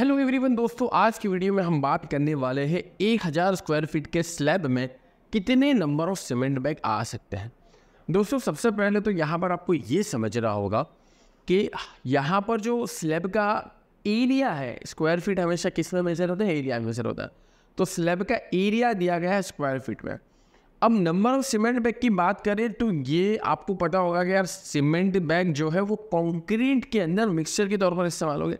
hello everyone दोस्तों आज की वीडियो में हम बात करने वाले हैं एक हज़ार स्क्वायर फीट के स्लैब में कितने नंबर ऑफ सीमेंट बैग आ सकते हैं दोस्तों सबसे पहले तो यहाँ पर आपको ये समझ रहा होगा कि यहाँ पर जो स्लैब का एरिया है स्क्वायर फीट हमेशा किस में मेजर होता है एरिया में मेजर होता है तो स्लैब का एरिया दिया गया है स्क्वायर फीट में अब नंबर ऑफ सीमेंट बैग की बात करें तो ये आपको पता होगा कि यार सीमेंट बैग जो है वो कॉन्क्रीट के अंदर मिक्सचर के तौर पर इस्तेमाल हो गया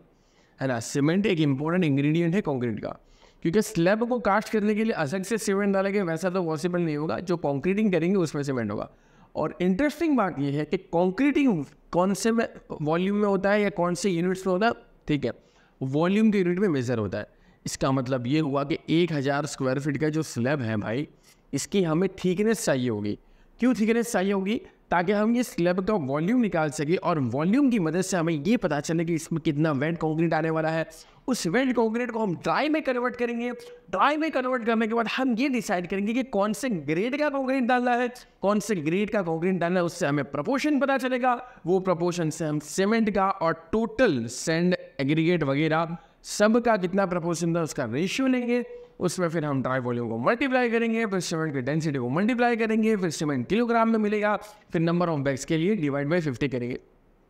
है ना सीमेंट एक इंपॉर्टेंट इंग्रेडिएंट है कंक्रीट का क्योंकि स्लैब को कास्ट करने के लिए अलग से सीमेंट डालेंगे वैसा तो पॉसिबल नहीं होगा जो कॉन्क्रीटिंग करेंगे उसमें सीमेंट होगा और इंटरेस्टिंग बात यह है कि कॉन्क्रीटिंग कौन से वॉल्यूम में होता है या कौन से यूनिट्स में होता है ठीक है वॉल्यूम के यूनिट में मेज़र होता है इसका मतलब ये हुआ कि एक हज़ार स्क्वायर फीट का जो स्लैब है भाई इसकी हमें थिकनेस चाहिए होगी क्यों थिकनेस चाहिए होगी ताकि हम ये स्लैब का वॉल्यूम निकाल सकें और वॉल्यूम की मदद से हमें ये पता चले कि इसमें कितना वेट कॉन्क्रीट आने वाला है उस वेट कॉन्क्रीट को हम ड्राई में कन्वर्ट करेंगे ड्राई में कन्वर्ट करने के बाद हम ये डिसाइड करेंगे कि कौन से ग्रेड का कॉन्क्रीट डालना है कौन से ग्रेड का कॉन्क्रीट डालना है उससे हमें प्रपोर्शन पता चलेगा वो प्रपोर्शन से हम सीमेंट का और टोटल सेंड एग्रीगेट वगैरह सब का कितना प्रपोर्शन था उसका रेशियो लेंगे उसमें फिर हम ड्राई वॉल्यूम को मल्टीप्लाई करेंगे फिर सीमेंट की डेंसिटी को मल्टीप्लाई करेंगे फिर सीमेंट किलोग्राम में मिलेगा फिर नंबर ऑफ बैग्स के लिए डिवाइड बाई फिफ्टी करेंगे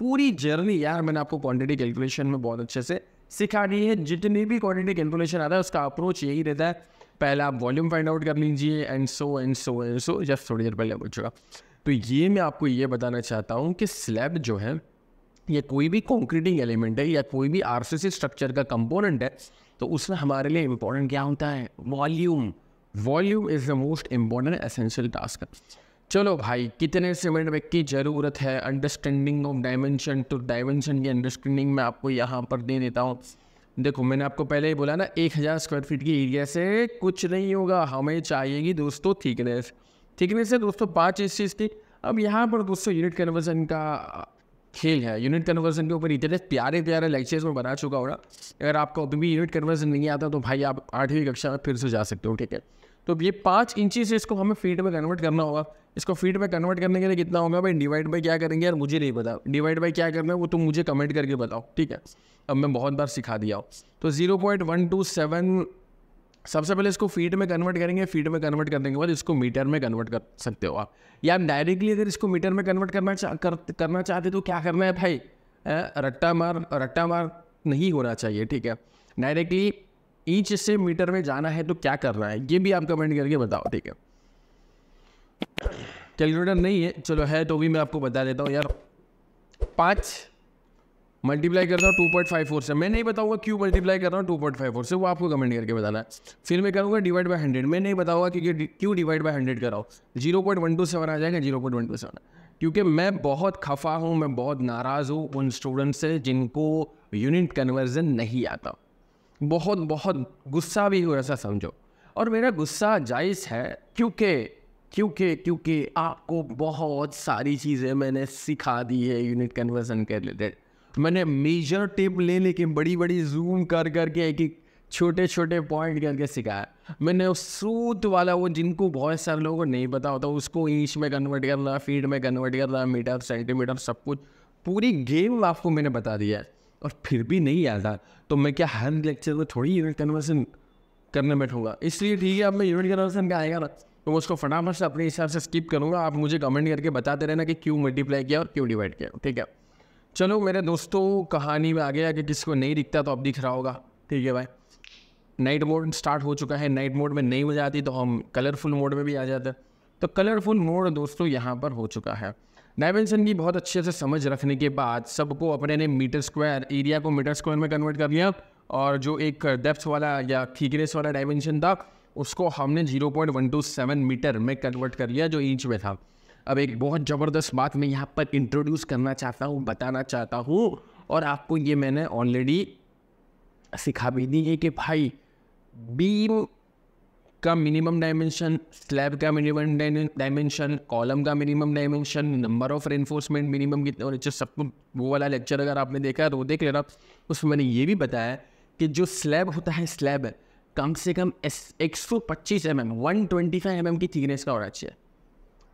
पूरी जर्नी यार मैंने आपको क्वांटिटी कैलकुलेशन में बहुत अच्छे से सिखा दी है जितनी भी क्वांटिटी कैलकुलेशन आता है उसका अप्रोच यही रहता है पहले आप वॉल्यूम फाइंड आउट कर लीजिए and so and so and so just थोड़ी देर पहले बोल चुका तो ये मैं आपको ये बताना चाहता हूँ कि स्लैब जो है या कोई भी कॉन्क्रीटिंग एलिमेंट है या कोई भी आरसीसी स्ट्रक्चर का कंपोनेंट है तो उसमें हमारे लिए इम्पोर्टेंट क्या होता है volume volume is the most important essential task चलो भाई कितने सीमेंट बैग की ज़रूरत है understanding of dimension to dimension की अंडरस्टैंडिंग मैं आपको यहाँ पर दे देता हूँ देखो मैंने आपको पहले ही बोला ना एक हज़ार स्क्वायर फीट की एरिया से कुछ नहीं होगा हमें चाहिएगी दोस्तों थिकनेस थिकनेस है दोस्तों पाँच इस चीज़ की अब यहाँ पर दोस्तों यूनिट कन्वर्जन का खेल है यूनिट कन्वर्जन के ऊपर इतने प्यारे प्यारे लेक्चर्स में बना चुका होगा अगर आपको अभी भी यूनिट कन्वर्जन नहीं आता तो भाई आप आठवीं कक्षा में फिर से जा सकते हो ठीक है तो ये पाँच इंची से इसको हमें फीट में कन्वर्ट करना होगा इसको फीट में कन्वर्ट करने के लिए कितना होगा भाई डिवाइड बाई क्या करेंगे यार मुझे नहीं पता डिवाइड बाई क्या करना है वो तुम मुझे कमेंट करके बताओ ठीक है अब मैं बहुत बार सिखा दिया हूँ तो zero point one two seven सबसे पहले इसको फीट में कन्वर्ट करेंगे फीट में कन्वर्ट करने के बाद इसको मीटर में कन्वर्ट कर सकते हो आप या डायरेक्टली अगर इसको मीटर में कन्वर्ट करना चा, कर, करना चाहते तो क्या करना है भाई रट्टा मार रट्टा मार नहीं होना चाहिए ठीक है डायरेक्टली ईच से मीटर में जाना है तो क्या करना है ये भी आप कमेंट करके बताओ ठीक है कैलकुलेटर नहीं है चलो है तो भी मैं आपको बता देता हूँ यार पाँच मल्टीप्लाई करता हूँ टू पॉइंट फाइव फोर से मैं नहीं बताऊंगा क्यों मल्टीप्लाई कर रहा हूँ टू पॉइंट फाइव फोर से वो आपको कमेंट करके बताना है फिर मैं करूँगा डिवाइड बाई हंड्रेड मैं नहीं बताऊंगा क्योंकि क्यों डिवाइड बाई हंड्रेड कराओ zero point one two seven आ जाएगा zero point one two seven क्योंकि मैं बहुत खफा हूँ मैं बहुत नाराज़ हूँ उन स्टूडेंट से जिनको यूनिट कन्वर्जन नहीं आता बहुत बहुत गुस्सा भी हो ऐसा समझो और मेरा गुस्सा जायज़ है क्योंकि क्योंकि क्योंकि आपको बहुत सारी चीज़ें मैंने सिखा दी है यूनिट कन्वर्जन के रिलेटेड मैंने मेजर टेप ले लेके बड़ी बड़ी जूम कर करके एक एक छोटे छोटे पॉइंट करके सिखाया मैंने उस सूत वाला वो जिनको बहुत सारे लोगों को नहीं पता होता उसको इंच में कन्वर्ट कर रहा फीट में कन्वर्ट कर रहा मीटर सेंटीमीटर सब कुछ पूरी गेम आपको मैंने बता दिया है और फिर भी नहीं आता तो मैं क्या हर लेक्चर में थोड़ी यूनिट कन्वर्सन करने बैठूंगा इसलिए ठीक है अब मैं यूनिट कन्वर्सन का आएगा ना तो उसको फटाफट से अपने हिसाब से स्किप करूँगा आप मुझे कमेंट करके बताते रहना कि क्यों मल्टीप्लाई किया और क्यों डिवाइड किया ठीक है चलो मेरे दोस्तों कहानी में गया कि किसी को नहीं दिखता तो अब दिख रहा होगा ठीक है भाई नाइट मोड स्टार्ट हो चुका है नाइट मोड में नहीं मजा आती तो हम कलरफुल मोड में भी आ जाते तो कलरफुल मोड दोस्तों यहाँ पर हो चुका है डायमेंशन की बहुत अच्छे से समझ रखने के बाद सबको अपने ने मीटर स्क्वायर एरिया को मीटर स्क्वायर में कन्वर्ट कर लिया और जो एक डेप्थ वाला या थिकनेस वाला डायमेंशन था उसको हमने 0.127 मीटर में कन्वर्ट कर लिया जो इंच में था अब एक बहुत ज़बरदस्त बात मैं यहाँ पर इंट्रोड्यूस करना चाहता हूँ बताना चाहता हूँ और आपको ये मैंने ऑलरेडी सिखा भी दी है कि भाई बीम का मिनिमम डायमेंशन स्लैब का मिनिमम डायमेंशन कॉलम का minimum dimension number of reinforcement minimum कितने और जो सब वो वाला लेक्चर अगर आपने देखा है तो वो देख लेना उसमें मैंने ये भी बताया कि जो स्लैब होता है स्लैब कम से कम एस एक सौ पच्चीस M M one twenty five M M की थिकनेस का होना चाहिए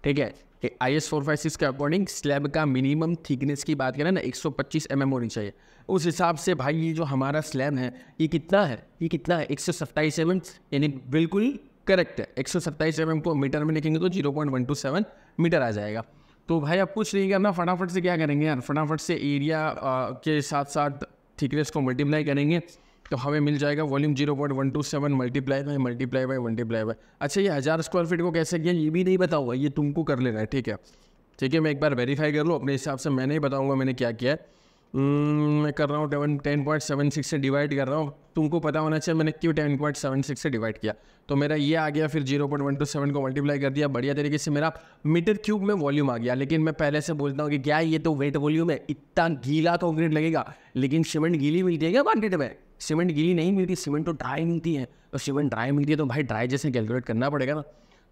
ठीक है I S four five six के अकॉर्डिंग स्लैब का मिनिमम थिकनेस की बात करें ना एक सौ पच्चीस एम mm एम होनी चाहिए उस हिसाब से भाई ये जो हमारा स्लैब है ये कितना है ये कितना है एक सौ सत्ताईस एम mm, एम यानी बिल्कुल करेक्ट है एक सौ सत्ताईस एम mm एम को मीटर में लिखेंगे तो zero point one two seven metre आ जाएगा तो भाई अब कुछ नहीं करना फटाफट से क्या करेंगे यार फटाफट से एरिया के साथ साथ थिकनेस को मल्टीप्लाई करेंगे तो हमें मिल जाएगा volume zero point one two seven multiply by multiply by multiply by अच्छा ये हज़ार स्क्वायर फीट को कैसे किया ये भी नहीं बता ये तुमको कर लेना है ठीक है ठीक है मैं एक बार वेरीफाई कर लूँ अपने हिसाब से मैं नहीं बताऊँगा मैंने क्या किया है हम्म, मैं कर रहा हूँ टेवन टेन पॉइंट सेवन सिक्स से डिवाइड कर रहा हूँ तुमको पता होना चाहिए मैंने क्यों टेन पॉइंट सेवन सिक्स से डिवाइड किया तो मेरा ये आ गया फिर zero point one two seven को मल्टीप्लाई कर दिया बढ़िया तरीके से मेरा मीटर क्यूब में वॉल्यूम आ गया लेकिन मैं पहले से बोलता हूँ कि क्या ये तो वेट वॉल्यूम है इतना गीला कॉन्क्रीट तो लगेगा लेकिन सीमेंट गीली मिल जाएगा मार्केट में सीमेंट गीली नहीं मिलती सीमेंट तो ड्राई मिलती है और तो सीमेंट ड्राई मिलती है तो भाई ड्राई जैसे कैलकुलेट करना पड़ेगा ना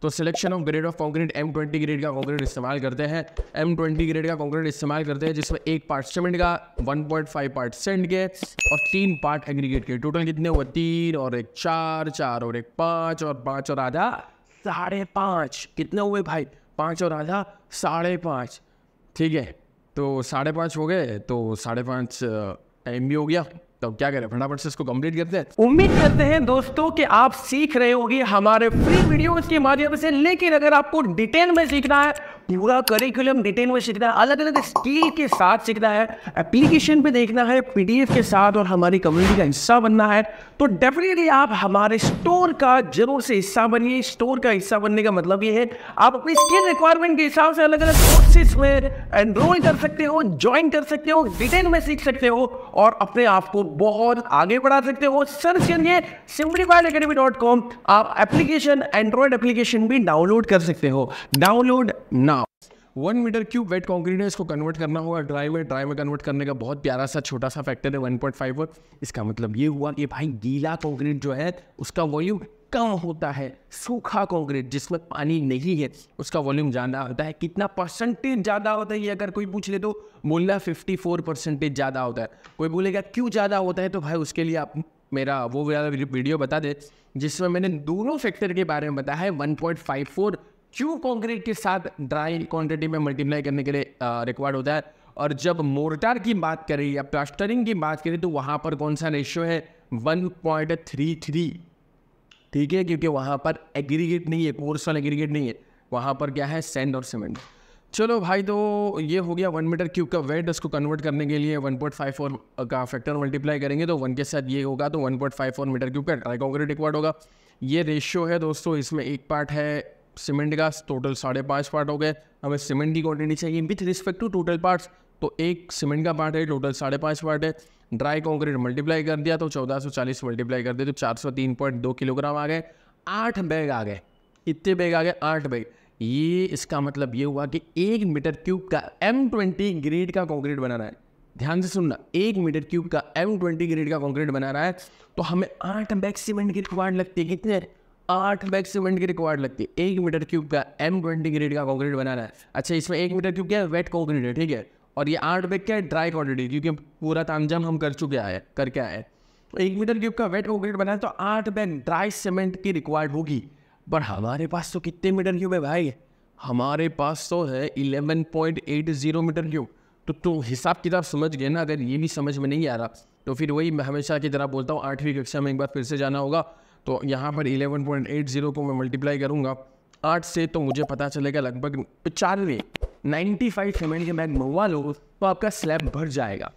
तो selection of grade of concrete M twenty grade का कॉन्क्रीट इस्तेमाल करते हैं एम ट्वेंटी ग्रेड का कॉन्क्रीट इस्तेमाल करते हैं जिसमें एक पार्ट सीमेंट का one point five part sand के और तीन पार्ट एग्रीगेट के टोटल कितने हुए तीन और एक चार चार और एक पाँच और पाँच और आधा साढ़े पाँच कितने हुए भाई पाँच और आधा साढ़े पाँच ठीक है तो साढ़े पाँच हो गए तो साढ़े पाँच एम भी हो गया तो क्या करें फटाफट से इसको कंप्लीट करते हैं उम्मीद करते हैं दोस्तों कि आप सीख रहे होगी हमारे फ्री वीडियोस के माध्यम से लेकिन अगर आपको डिटेल में सीखना है पूरा करिकुलम डिटेल में सीखना है अलग अलग स्किल के साथ सीखना है एप्लीकेशन पे देखना है पीडीएफ के साथ और हमारी कम्युनिटी का हिस्सा बनना है तो डेफिनेटली आप हमारे स्टोर का जरूर से हिस्सा बनिए स्टोर का हिस्सा बनने का मतलब ये है आप अपनी स्किल रिक्वायरमेंट के हिसाब से अलग अलग कोर्सेज में एनरोल कर सकते हो ज्वाइन कर सकते हो डिटेल में सीख सकते हो और अपने आप को बहुत आगे बढ़ा सकते हो सर्च करिए सिम्प्लीफाइड अकेडमी डॉट कॉम आप एप्लीकेशन एंड्रॉयड एप्लीकेशन भी डाउनलोड कर सकते हो download now one metre cube wet concrete है इसको कन्वर्ट करना होगा ड्राई में ड्राई में कन्वर्ट करने का बहुत प्यारा सा छोटा सा फैक्टर है वन पॉइंट फाइव इसका मतलब ये हुआ कि भाई गीला कॉन्क्रीट जो है उसका वॉल्यूम कम होता है सूखा कॉन्क्रीट जिसमें पानी नहीं है उसका वॉल्यूम ज़्यादा होता है कितना परसेंटेज ज़्यादा होता है ये अगर कोई पूछ ले तो बोलना फोर परसेंटेज ज़्यादा होता है कोई बोलेगा क्यों ज़्यादा होता है तो भाई उसके लिए आप मेरा वो वाला वीडियो बता दे जिसमें मैंने दोनों फैक्टर के बारे में बताया है वन क्यों कॉन्क्रीट के साथ ड्राई क्वान्टिटी में मल्टीप्लाई करने के लिए रिक्वायर्ड होता है और जब मोर्टार की बात करें या प्लास्टरिंग की बात करें तो वहाँ पर कौन सा रेशियो है थ्री ठीक है क्योंकि वहाँ पर एग्रीगेट नहीं है पोर्सनल एग्रीगेट नहीं है वहाँ पर क्या है सेंड और सीमेंट चलो भाई तो ये हो गया वन मीटर क्यूब का वेट उसको कन्वर्ट करने के लिए वन पॉइंट फाइव फोर का फैक्टर मल्टीप्लाई करेंगे तो वन के साथ ये होगा तो one point five four metre cube का ड्राई कॉन्क्रीट रिक्वायर्ड होगा ये रेशियो है दोस्तों इसमें एक पार्ट है सीमेंट का टोटल साढ़े पाँच पार्ट हो गए हमें सीमेंट की क्वान्टिटी चाहिए with respect to total parts तो एक सीमेंट का पार्ट है टोटल साढ़े पाँच पार्ट है ड्राई कॉन्क्रीट मल्टीप्लाई कर दिया तो 1440 मल्टीप्लाई कर दिया तो 403.2 किलोग्राम आ गए आठ बैग आ गए इतने बैग आ गए आठ बैग ये इसका मतलब ये हुआ कि एक मीटर क्यूब का एम ट्वेंटी ग्रेड का कंक्रीट बना रहा है ध्यान से सुनना एक मीटर क्यूब का एम ट्वेंटी ग्रेड का कंक्रीट बना रहा है तो हमें आठ बैग सीमेंट की रिक्वायर्ड लगती है कितने आठ बैग सीमेंट की रिक्वायर्ड लगती है एक मीटर क्यूब का एम ट्वेंटी ग्रेड का कॉन्क्रीट बना रहा है अच्छा इसमें एक मीटर क्यूब क्या है वेट कॉन्क्रीट है ठीक है और ये आठ बैग क्या है ड्राई क्वांटिटी क्योंकि पूरा तामझाम हम कर चुके आए करके आए तो एक मीटर क्यूब का वेट कॉन्क्रीट बनाए तो आठ बैग ड्राई सीमेंट की रिक्वायर्ड होगी पर हमारे पास तो कितने मीटर क्यूब है भाई हमारे पास तो है eleven point eight zero metre cube तो तुम हिसाब किताब समझ गए ना अगर ये भी समझ में नहीं आ रहा तो फिर वही मैं हमेशा की तरह बोलता हूँ आठवीं कक्षा में एक बार फिर से जाना होगा तो यहाँ पर इलेवन पॉइंट एट जीरो को मैं मल्टीप्लाई करूँगा आठ से तो मुझे पता चलेगा लगभग पचानवे नाइन्टी फाइव सीमेंट के बैग मंगवा लो तो आपका स्लैब भर जाएगा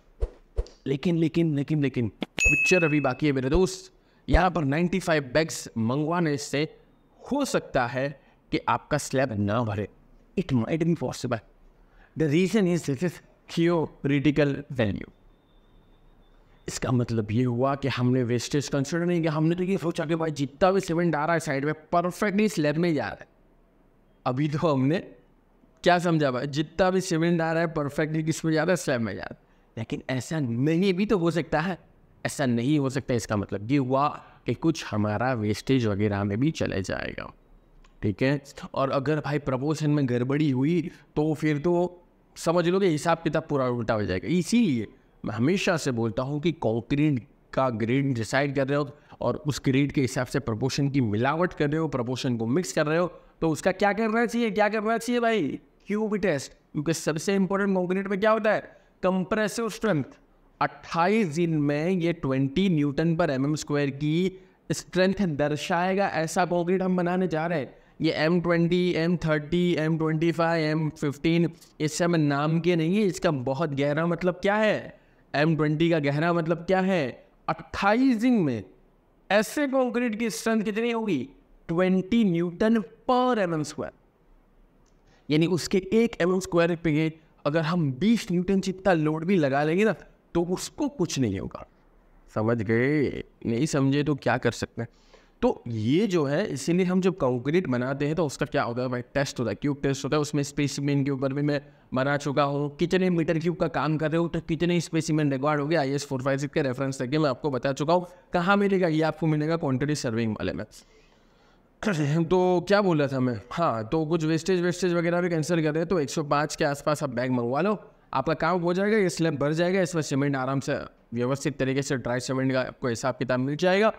लेकिन लेकिन लेकिन लेकिन पिक्चर अभी बाकी है मेरे दोस्त यहाँ पर फाइव बैग्स मंगवाने से हो सकता है कि आपका स्लैब ना भरे it might be possible the reason is this is theoretical value इसका मतलब ये हुआ कि हमने वेस्टेज कंसिडर नहीं किया हमने तो ये सोचा कि भाई जितना भी सीमेंट आ रहा है साइड में परफेक्टली स्लैब में जा रहा है अभी तो हमने क्या समझा भाई जितना भी सीमेंट आ रहा है परफेक्टली किस में जा रहा है स्लैब में जा रहा है लेकिन ऐसा नहीं भी तो हो सकता है ऐसा नहीं हो सकता इसका मतलब ये हुआ कि कुछ हमारा वेस्टेज वगैरह में भी चले जाएगा ठीक है और अगर भाई प्रपोशन में गड़बड़ी हुई तो फिर तो समझ लो कि हिसाब किताब पूरा उल्टा हो जाएगा इसीलिए मैं हमेशा से बोलता हूँ कि कॉन्क्रीट का ग्रेड डिसाइड कर रहे हो और उस ग्रेड के हिसाब से प्रपोशन की मिलावट कर रहे हो प्रपोशन को मिक्स कर रहे हो तो उसका क्या करना चाहिए क्या करना चाहिए भाई भी टेस्ट क्योंकि सबसे इंपॉर्टेंट मोबिनेट में क्या होता है कंप्रेसिव स्ट्रेंथ अट्ठाईस दिन में ये ट्वेंटी न्यूटन पर एम एम स्क्वायर की स्ट्रेंथ दर्शाएगा ऐसा कॉन्क्रीट हम बनाने जा रहे हैं ये M twenty M thirty M twenty five M fifteen इससे हमें नाम के नहीं है इसका बहुत गहरा मतलब क्या है एम ट्वेंटी का गहरा मतलब क्या है अट्ठाईस दिन में ऐसे कॉन्क्रीट की स्ट्रेंथ कितनी होगी ट्वेंटी न्यूटन पर एम एम स्क्वायर यानी उसके एक एम स्क्वायर पे अगर हम बीस न्यूटन जितना लोड भी लगा लेंगे ना तो उसको कुछ नहीं होगा समझ गए नहीं समझे तो क्या कर सकते हैं तो ये जो है इसीलिए हम जब कंक्रीट बनाते हैं तो उसका क्या होता है भाई टेस्ट होता है क्यूब टेस्ट होता है उसमें स्पेसिमेंट के ऊपर भी मैं बना चुका हूँ कितने मीटर क्यूब का काम कर रहे हो तो कितने स्पेसिमेंट रिकॉर्ड हो गया I S four five six के रेफरेंस देखिए मैं आपको बता चुका हूँ कहाँ मिलेगा ये आपको मिलेगा क्वान्टिटी सर्विंग वाले में तो क्या बोल रहा था मैं हाँ तो कुछ वेस्टेज वेस्टेज वगैरह भी कैंसिल कर रहे तो 105 के आसपास आप बैग मंगवा लो आपका काम हो जाएगा ये स्लैब भर जाएगा इसमें सीमेंट आराम से व्यवस्थित तरीके से ड्राई सीमेंट का आपको हिसाब किताब मिल जाएगा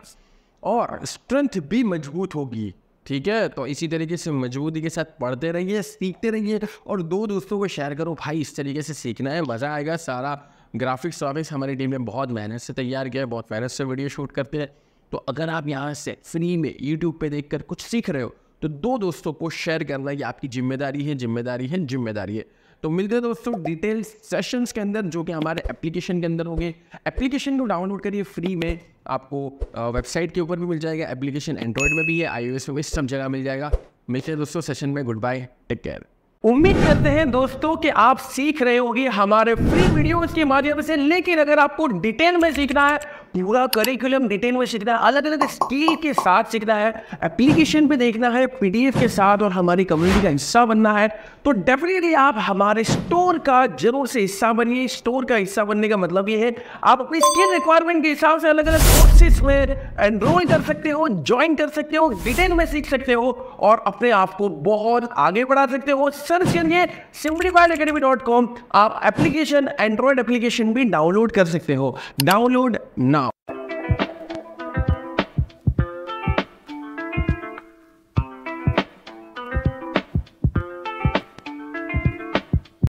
और स्ट्रेंथ भी मजबूत होगी ठीक है तो इसी तरीके से मजबूती के साथ पढ़ते रहिए सीखते रहिए और दो दोस्तों को शेयर करो भाई इस तरीके से सीखना है मज़ा आएगा सारा ग्राफिक्स वाफिक्स हमारी टीम ने बहुत मेहनत से तैयार किया है बहुत मेहनत से वीडियो शूट करते हैं तो अगर आप यहाँ से फ्री में यूट्यूब पर देख कुछ सीख रहे हो तो दो दोस्तों को शेयर करना ये आपकी जिम्मेदारी है जिम्मेदारी है जिम्मेदारी है तो मिलते हैं दोस्तों डिटेल सेशंस के अंदर जो कि हमारे एप्लीकेशन के अंदर होंगे एप्लीकेशन को डाउनलोड करिए फ्री में आपको वेबसाइट के ऊपर भी मिल जाएगा एप्लीकेशन एंड्रॉइड में भी है आईओएस में भी सब जगह मिल जाएगा मिलते हैं दोस्तों सेशन में गुड बाय टेक केयर उम्मीद करते हैं दोस्तों कि आप सीख रहे होगी हमारे फ्री वीडियोस के माध्यम से लेकिन अगर आपको डिटेल में सीखना है पूरा करिकुलम डिटेल में सीखना है अलग अलग स्किल के साथ सीखना है एप्लीकेशन पे देखना है पीडीएफ के साथ और हमारी कम्युनिटी का हिस्सा बनना है तो डेफिनेटली आप हमारे स्टोर का जरूर से हिस्सा बनिए स्टोर का हिस्सा बनने का मतलब ये है आप अपनी स्किल रिक्वायरमेंट के हिसाब से अलग अलग कोर्सेज में एनरोल कर सकते हो ज्वाइन कर सकते हो डिटेल में सीख सकते हो और अपने आप को बहुत आगे बढ़ा सकते हो सर्च करिए सिम्प्लीफाइड अकेडमी डॉट कॉम आप एप्लीकेशन एंड्रॉयड एप्लीकेशन भी डाउनलोड कर सकते हो डाउनलोड ना